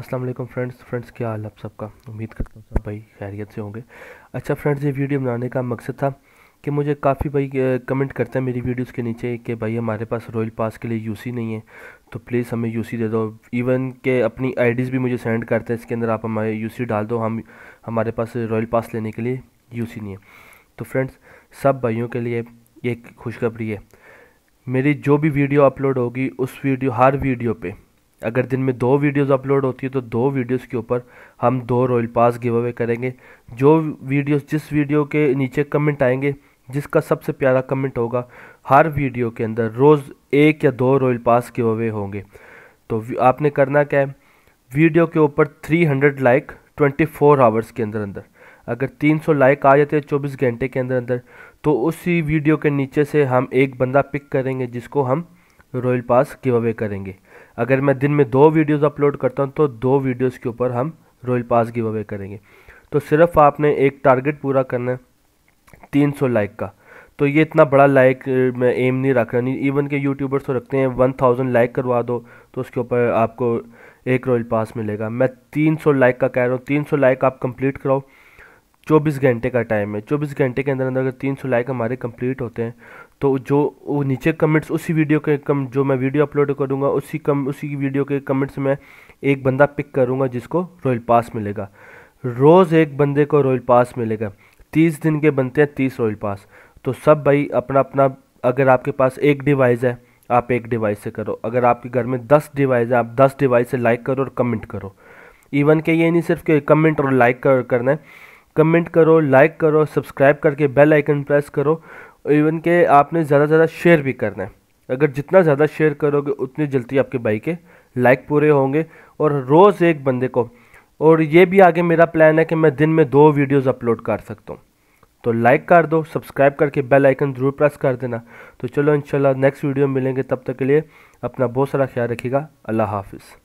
अस्सलाम वालेकुम friends friends क्या हाल आप सबका उम्मीद करता हूँ सब भाई खैरियत से होंगे अच्छा फ्रेंड्स ये वीडियो बनाने का मकसद था कि मुझे काफ़ी भाई कमेंट करते हैं मेरी वीडियोस के नीचे कि भाई हमारे पास रॉयल पास के लिए यूसी नहीं है तो प्लीज़ हमें यूसी दे दो इवन के अपनी आईडीज़ भी मुझे सेंड करते हैं इसके अंदर आप हमारे सी डाल दो हम हमारे पास रॉयल पास लेने के लिए सी नहीं है तो फ्रेंड्स सब भाइयों के लिए एक खुशखबरी है मेरी जो भी वीडियो अपलोड होगी उस वीडियो हर वीडियो पर अगर दिन में दो वीडियोस अपलोड होती है तो दो वीडियोस के ऊपर हम दो रॉयल पास गिव अवे करेंगे जो वीडियोस जिस वीडियो के नीचे कमेंट आएंगे जिसका सबसे प्यारा कमेंट होगा हर वीडियो के अंदर रोज़ एक या दो रॉयल पास गिव अवे होंगे तो आपने करना क्या है वीडियो के ऊपर 300 लाइक 24 आवर्स के अंदर अंदर अगर 300 लाइक आ जाते हैं चौबीस घंटे के अंदर अंदर तो उसी वीडियो के नीचे से हम एक बंदा पिक करेंगे जिसको हम रॉयल पास गिव अवे करेंगे अगर मैं दिन में दो वीडियोस अपलोड करता हूँ तो दो वीडियोस के ऊपर हम रॉयल पास गिव अवे करेंगे तो सिर्फ आपने एक टारगेट पूरा करना है तीन सौ लाइक का तो ये इतना बड़ा लाइक मैं एम नहीं रख रहा नहीं इवन के यूट्यूबर्स तो रखते हैं वन थाउजेंड लाइक करवा दो तो उसके ऊपर आपको एक रॉयल पास मिलेगा मैं तीन सौ लाइक का कह रहा हूँ तीन सौ लाइक आप कंप्लीट कराओ चौबीस घंटे का टाइम है चौबीस घंटे के अंदर अंदर अगर तीन सौ लाइक हमारे कंप्लीट होते हैं तो जो वो नीचे कमेंट्स उसी वीडियो के कम जो मैं वीडियो अपलोड करूँगा उसी कम उसी वीडियो के कमेंट्स में एक बंदा पिक करूँगा जिसको रॉयल पास मिलेगा रोज़ एक बंदे को रॉयल पास मिलेगा तीस दिन के बनते हैं तीस रॉयल पास तो सब भाई अपना अपना अगर आपके पास एक डिवाइस है आप एक डिवाइस से करो अगर आपके घर में दस डिवाइस है आप दस डिवाइस से लाइक करो और कमेंट करो इवन के ये नहीं सिर्फ कि कमेंट और लाइक करना है कमेंट करो लाइक करो सब्सक्राइब करके बेल आइकन प्रेस करो इवन के आपने ज़्यादा से ज़्यादा शेयर भी करना है अगर जितना ज़्यादा शेयर करोगे उतनी जल्दी आपके भाई के लाइक पूरे होंगे और रोज़ एक बंदे को और ये भी आगे मेरा प्लान है कि मैं दिन में दो वीडियोस अपलोड कर सकता हूँ तो लाइक कर दो सब्सक्राइब करके बेल आइकन ज़रूर प्रेस कर देना तो चलो इंशाल्लाह नेक्स्ट वीडियो मिलेंगे तब तक के लिए अपना बहुत सारा ख्याल रखिएगा अल्लाह हाफिज़